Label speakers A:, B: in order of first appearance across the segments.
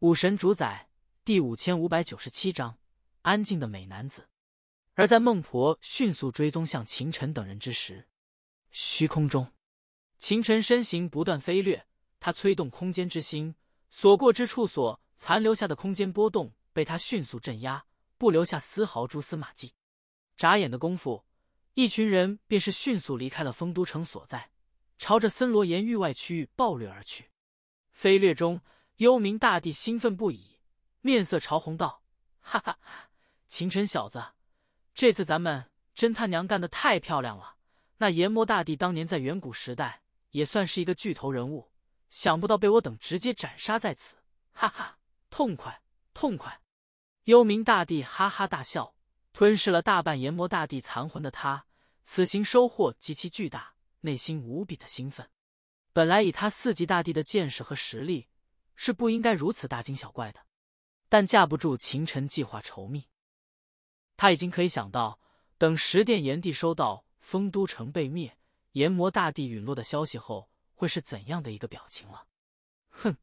A: 武神主宰第五千五百九十七章：安静的美男子。而在孟婆迅速追踪向秦尘等人之时，虚空中，秦尘身形不断飞掠，他催动空间之心，所过之处所残留下的空间波动被他迅速镇压，不留下丝毫蛛丝马迹。眨眼的功夫，一群人便是迅速离开了丰都城所在，朝着森罗岩域外区域暴掠而去。飞掠中。幽冥大帝兴奋不已，面色潮红道：“哈哈哈，秦尘小子，这次咱们真他娘干的太漂亮了！那炎魔大帝当年在远古时代也算是一个巨头人物，想不到被我等直接斩杀在此，哈哈，痛快，痛快！”幽冥大帝哈哈大笑，吞噬了大半炎魔大帝残魂的他，此行收获极其巨大，内心无比的兴奋。本来以他四级大帝的见识和实力。是不应该如此大惊小怪的，但架不住秦尘计划稠密，他已经可以想到，等十殿炎帝收到丰都城被灭、炎魔大帝陨落的消息后，会是怎样的一个表情了。哼，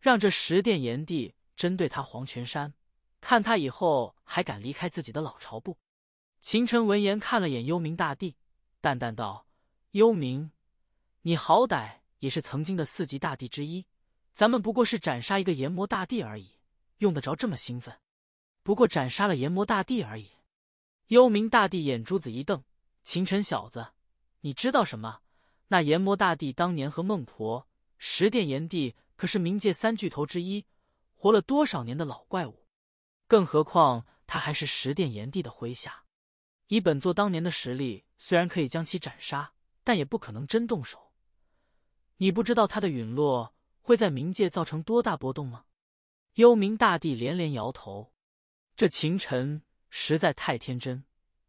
A: 让这十殿炎帝针对他黄泉山，看他以后还敢离开自己的老巢不？秦尘闻言看了眼幽冥大帝，淡淡道：“幽冥，你好歹也是曾经的四级大帝之一。”咱们不过是斩杀一个炎魔大帝而已，用得着这么兴奋？不过斩杀了炎魔大帝而已。幽冥大帝眼珠子一瞪：“秦尘小子，你知道什么？那炎魔大帝当年和孟婆、十殿阎帝可是冥界三巨头之一，活了多少年的老怪物，更何况他还是十殿阎帝的麾下。以本座当年的实力，虽然可以将其斩杀，但也不可能真动手。你不知道他的陨落。”会在冥界造成多大波动吗？幽冥大帝连连摇头。这秦尘实在太天真，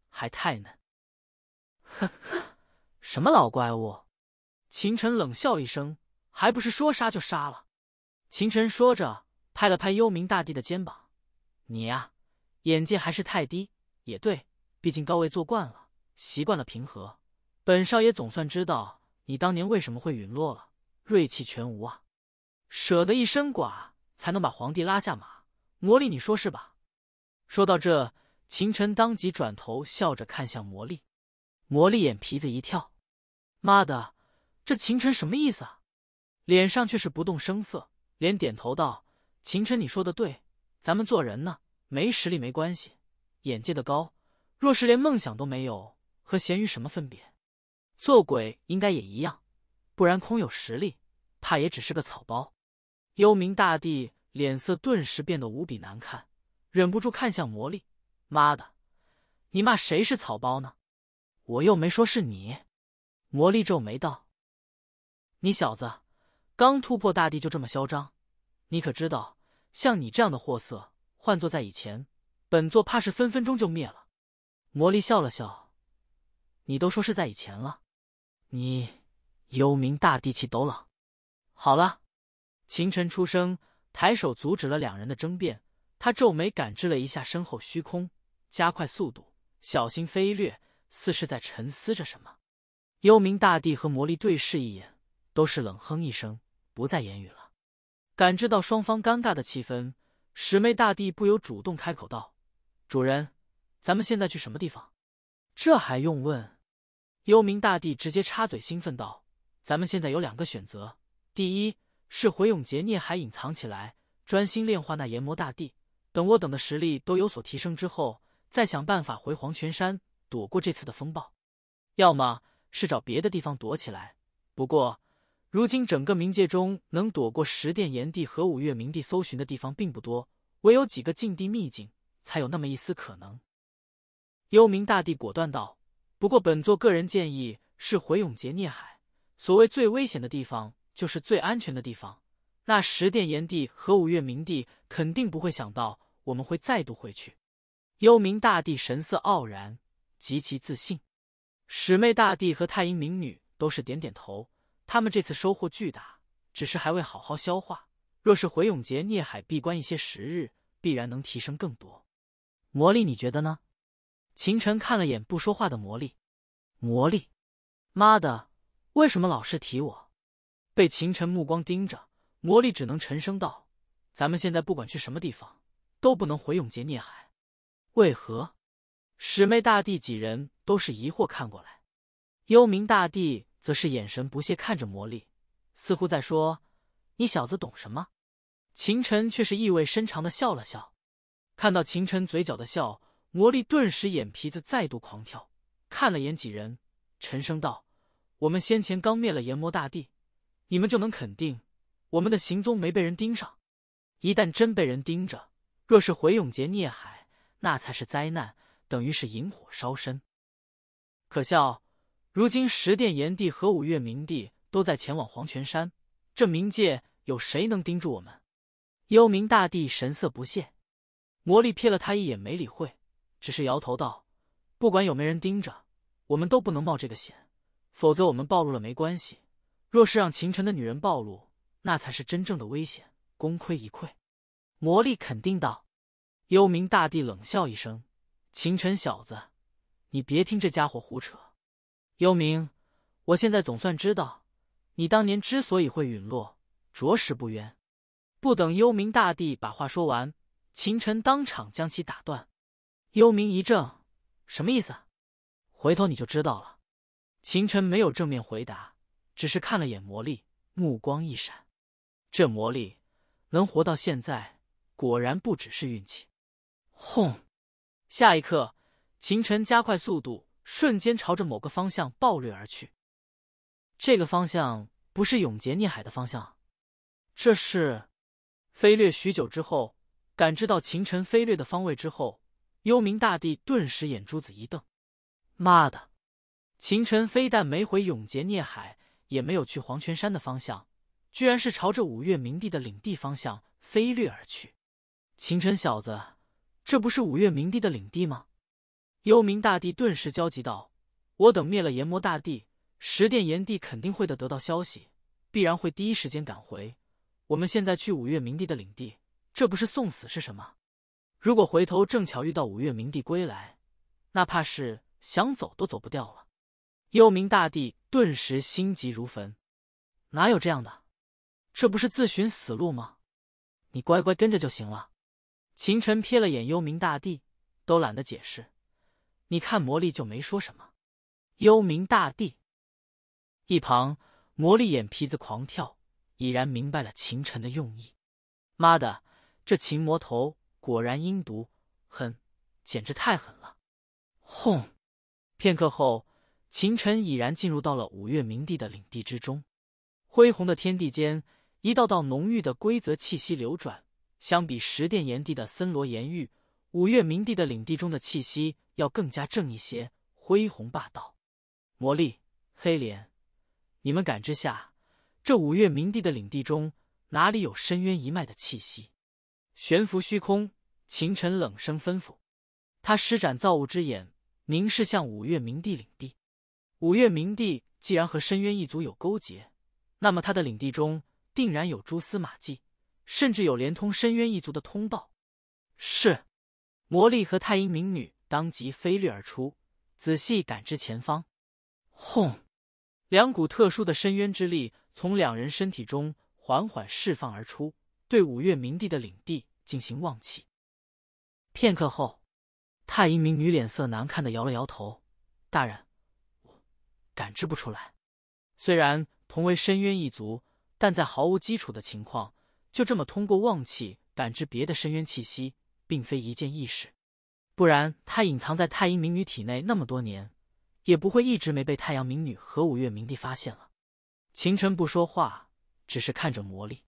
A: 还太嫩。呵呵，什么老怪物？秦尘冷笑一声，还不是说杀就杀了？秦尘说着，拍了拍幽冥大帝的肩膀：“你呀，眼界还是太低。也对，毕竟高位坐惯了，习惯了平和。本少爷总算知道你当年为什么会陨落了，锐气全无啊。”舍得一身剐，才能把皇帝拉下马。魔力，你说是吧？说到这，秦尘当即转头笑着看向魔力。魔力眼皮子一跳，妈的，这秦尘什么意思啊？脸上却是不动声色，连点头道：“秦尘，你说的对，咱们做人呢，没实力没关系，眼界的高。若是连梦想都没有，和咸鱼什么分别？做鬼应该也一样，不然空有实力，怕也只是个草包。”幽冥大帝脸色顿时变得无比难看，忍不住看向魔力：“妈的，你骂谁是草包呢？我又没说是你。”魔力皱眉道：“你小子刚突破大帝就这么嚣张？你可知道，像你这样的货色，换作在以前，本座怕是分分钟就灭了。”魔力笑了笑：“你都说是在以前了，你……”幽冥大帝气抖冷：“好了。”秦尘出声，抬手阻止了两人的争辩。他皱眉感知了一下身后虚空，加快速度，小心飞掠，似是在沉思着什么。幽冥大帝和魔力对视一眼，都是冷哼一声，不再言语了。感知到双方尴尬的气氛，始妹大帝不由主动开口道：“主人，咱们现在去什么地方？”这还用问？幽冥大帝直接插嘴，兴奋道：“咱们现在有两个选择，第一。”是回永劫孽海隐藏起来，专心炼化那炎魔大帝。等我等的实力都有所提升之后，再想办法回黄泉山躲过这次的风暴，要么是找别的地方躲起来。不过，如今整个冥界中能躲过十殿炎帝和五岳冥帝搜寻的地方并不多，唯有几个禁地秘境才有那么一丝可能。幽冥大帝果断道：“不过，本座个人建议是回永劫孽海。所谓最危险的地方。”就是最安全的地方。那十殿炎帝和五岳冥帝肯定不会想到我们会再度回去。幽冥大帝神色傲然，极其自信。始魅大帝和太阴冥女都是点点头。他们这次收获巨大，只是还未好好消化。若是回永劫孽海闭关一些时日，必然能提升更多。魔力，你觉得呢？秦晨看了眼不说话的魔力。魔力，妈的，为什么老是提我？被秦尘目光盯着，魔力只能沉声道：“咱们现在不管去什么地方，都不能回永劫孽海。为何？”始魅大帝几人都是疑惑看过来，幽冥大帝则是眼神不屑看着魔力，似乎在说：“你小子懂什么？”秦尘却是意味深长的笑了笑。看到秦尘嘴角的笑，魔力顿时眼皮子再度狂跳，看了眼几人，沉声道：“我们先前刚灭了炎魔大帝。”你们就能肯定我们的行踪没被人盯上。一旦真被人盯着，若是回永劫孽海，那才是灾难，等于是引火烧身。可笑，如今十殿炎帝和五岳冥帝都在前往黄泉山，这冥界有谁能盯住我们？幽冥大帝神色不屑，魔力瞥了他一眼，没理会，只是摇头道：“不管有没人盯着，我们都不能冒这个险，否则我们暴露了没关系。”若是让秦晨的女人暴露，那才是真正的危险，功亏一篑。魔力肯定道。幽冥大帝冷笑一声：“秦晨小子，你别听这家伙胡扯。”幽冥，我现在总算知道，你当年之所以会陨落，着实不冤。不等幽冥大帝把话说完，秦晨当场将其打断。幽冥一怔：“什么意思？”回头你就知道了。秦晨没有正面回答。只是看了眼魔力，目光一闪，这魔力能活到现在，果然不只是运气。轰！下一刻，秦晨加快速度，瞬间朝着某个方向暴掠而去。这个方向不是永劫孽海的方向？这是？飞掠许久之后，感知到秦晨飞掠的方位之后，幽冥大帝顿时眼珠子一瞪：“妈的！秦晨非但没回永劫孽海。”也没有去黄泉山的方向，居然是朝着五岳明帝的领地方向飞掠而去。秦尘小子，这不是五岳明帝的领地吗？幽冥大帝顿时焦急道：“我等灭了炎魔大帝，十殿炎帝肯定会的得到消息，必然会第一时间赶回。我们现在去五岳明帝的领地，这不是送死是什么？如果回头正巧遇到五岳明帝归来，那怕是想走都走不掉了。”幽冥大帝。顿时心急如焚，哪有这样的？这不是自寻死路吗？你乖乖跟着就行了。秦尘瞥了眼幽冥大帝，都懒得解释。你看魔力就没说什么。幽冥大帝一旁，魔力眼皮子狂跳，已然明白了秦尘的用意。妈的，这秦魔头果然阴毒狠，简直太狠了！轰，片刻后。秦尘已然进入到了五岳冥帝的领地之中，恢宏的天地间，一道道浓郁的规则气息流转。相比十殿炎帝的森罗炎狱，五岳冥帝的领地中的气息要更加正一些，恢宏霸道。魔力，黑莲，你们感知下，这五岳冥帝的领地中哪里有深渊一脉的气息？悬浮虚空，秦尘冷声吩咐，他施展造物之眼，凝视向五岳冥帝领地。五岳冥帝既然和深渊一族有勾结，那么他的领地中定然有蛛丝马迹，甚至有连通深渊一族的通道。是，魔力和太阴冥女当即飞掠而出，仔细感知前方。轰！两股特殊的深渊之力从两人身体中缓缓释放而出，对五岳冥帝的领地进行望气。片刻后，太阴冥女脸色难看的摇了摇头：“大人。”感知不出来，虽然同为深渊一族，但在毫无基础的情况，就这么通过望气感知别的深渊气息，并非一件易事。不然他隐藏在太阴冥女体内那么多年，也不会一直没被太阳冥女和五岳冥帝发现了。秦尘不说话，只是看着魔力，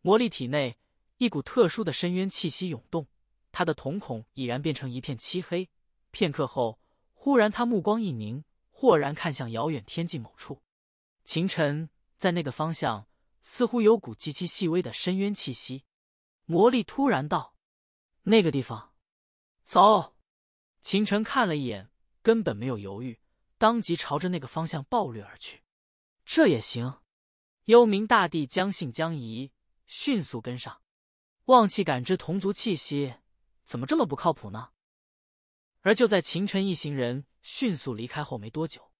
A: 魔力体内一股特殊的深渊气息涌动，他的瞳孔已然变成一片漆黑。片刻后，忽然他目光一凝。豁然看向遥远天际某处，秦尘在那个方向似乎有股极其细微的深渊气息。魔力突然道：“那个地方，走。”秦尘看了一眼，根本没有犹豫，当即朝着那个方向暴掠而去。这也行？幽冥大帝将信将疑，迅速跟上。忘气感知同族气息，怎么这么不靠谱呢？而就在秦尘一行人。迅速离开后没多久，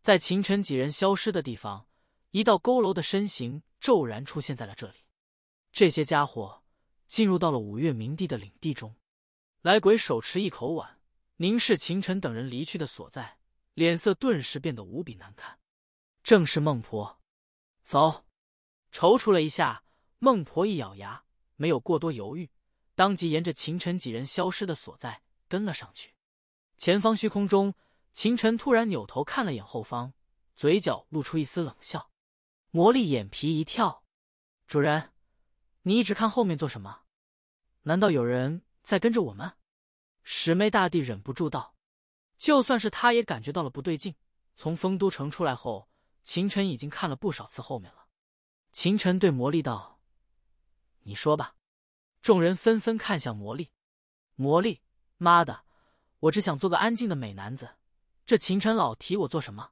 A: 在秦尘几人消失的地方，一道佝偻的身形骤然出现在了这里。这些家伙进入到了五岳冥帝的领地中，来鬼手持一口碗，凝视秦尘等人离去的所在，脸色顿时变得无比难看。正是孟婆。走。踌躇了一下，孟婆一咬牙，没有过多犹豫，当即沿着秦尘几人消失的所在跟了上去。前方虚空中，秦尘突然扭头看了眼后方，嘴角露出一丝冷笑。魔力眼皮一跳：“主人，你一直看后面做什么？难道有人在跟着我们？”十妹大帝忍不住道：“就算是他，也感觉到了不对劲。从丰都城出来后，秦尘已经看了不少次后面了。”秦尘对魔力道：“你说吧。”众人纷纷看向魔力。魔力：“妈的！”我只想做个安静的美男子，这秦尘老提我做什么？